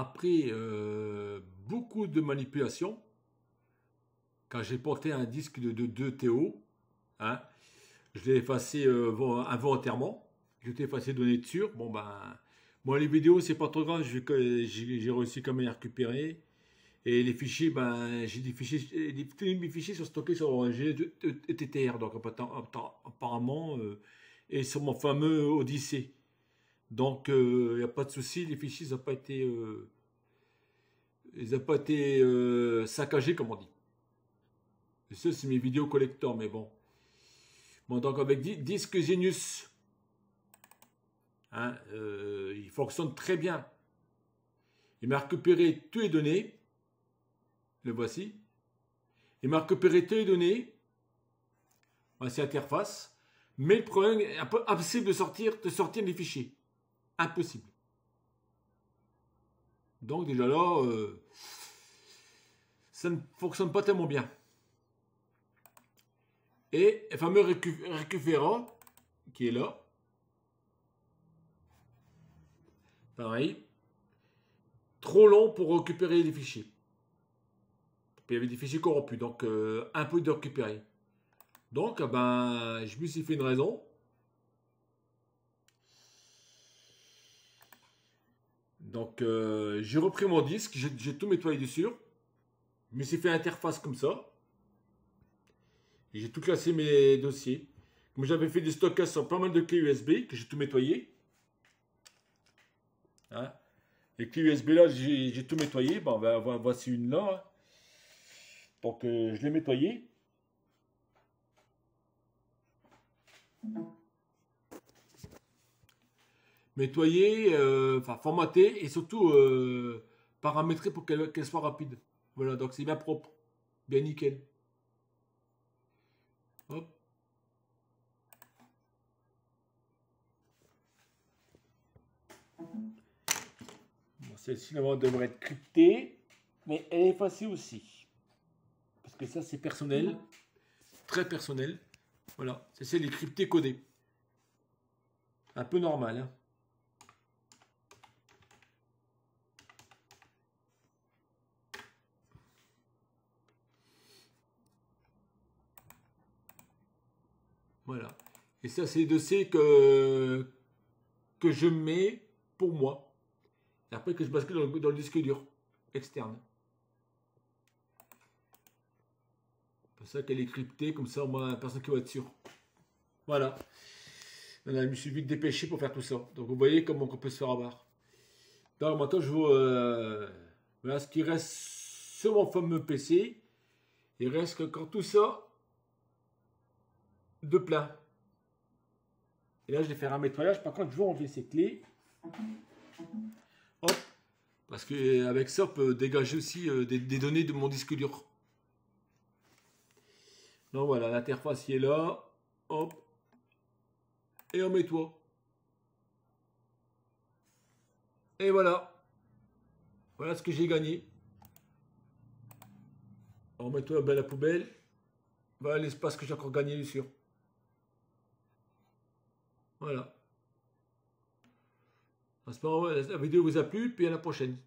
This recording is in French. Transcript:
après euh, beaucoup de manipulations, quand j'ai porté un disque de 2 TO, hein, je l'ai effacé euh, involontairement, je l'ai effacé données de sûr. Bon ben, moi les vidéos c'est pas trop grave, j'ai réussi quand même à récupérer. Et les fichiers, ben, j'ai des fichiers, les, mes fichiers sont stockés sur un GTTR, e donc apparemment, euh, et sur mon fameux Odyssey. Donc, il euh, n'y a pas de souci, les fichiers n'ont pas été, euh, pas été euh, saccagés, comme on dit. Et ça, c'est mes vidéos collector, mais bon. Bon, donc avec Disque Genius, hein, il fonctionne très bien. Il m'a récupéré toutes les données. Le voici. Il m'a récupéré toutes les données. Voici l'interface. Mais le problème, est un peu impossible de sortir, de sortir les fichiers. Impossible. Donc déjà là, euh, ça ne fonctionne pas tellement bien. Et le fameux récupérant qui est là. Pareil. Trop long pour récupérer les fichiers. il y avait des fichiers corrompus, donc euh, un peu de récupérer. Donc, eh ben, je me suis fait une raison. Donc, euh, j'ai repris mon disque, j'ai tout nettoyé dessus. Mais c'est fait interface comme ça. J'ai tout classé mes dossiers. Comme j'avais fait du stockage sur pas mal de clés USB, que j'ai tout nettoyé. Hein. les clés USB là, j'ai tout nettoyé. Bon, ben, voici une là. Hein. Donc, euh, je l'ai nettoyée nettoyer, euh, enfin formater et surtout euh, paramétrer pour qu'elle soit rapide. Voilà, donc c'est bien propre, bien nickel. Hop. Celle-ci devrait être cryptée, mais elle est effacée aussi. Parce que ça, c'est personnel, très personnel. Voilà, celle-ci, est cryptée codée. Un peu normal. Hein. Voilà. Et ça, c'est les dossiers que, que je mets pour moi. Et après que je bascule dans le, disque dur externe. C'est pour ça qu'elle est cryptée, comme ça, moins personne qui va être sûr. Voilà. je me suis vite dépêché pour faire tout ça. Donc vous voyez comment on peut se faire avoir. Donc maintenant je vous... Euh, voilà ce qui reste sur mon fameux PC. Il reste encore quand tout ça de plats. Et là, je vais faire un nettoyage. Par contre, je vais enlever ces clés. Hop. Parce que avec ça, on peut dégager aussi euh, des, données de mon disque dur. Donc voilà, l'interface est là. Hop. Et on nettoie. Et voilà. Voilà ce que j'ai gagné. On met toi la poubelle. Voilà l'espace que j'ai encore gagné, sûr. Voilà. J'espère ah, moment, la vidéo vous a plu, puis à la prochaine.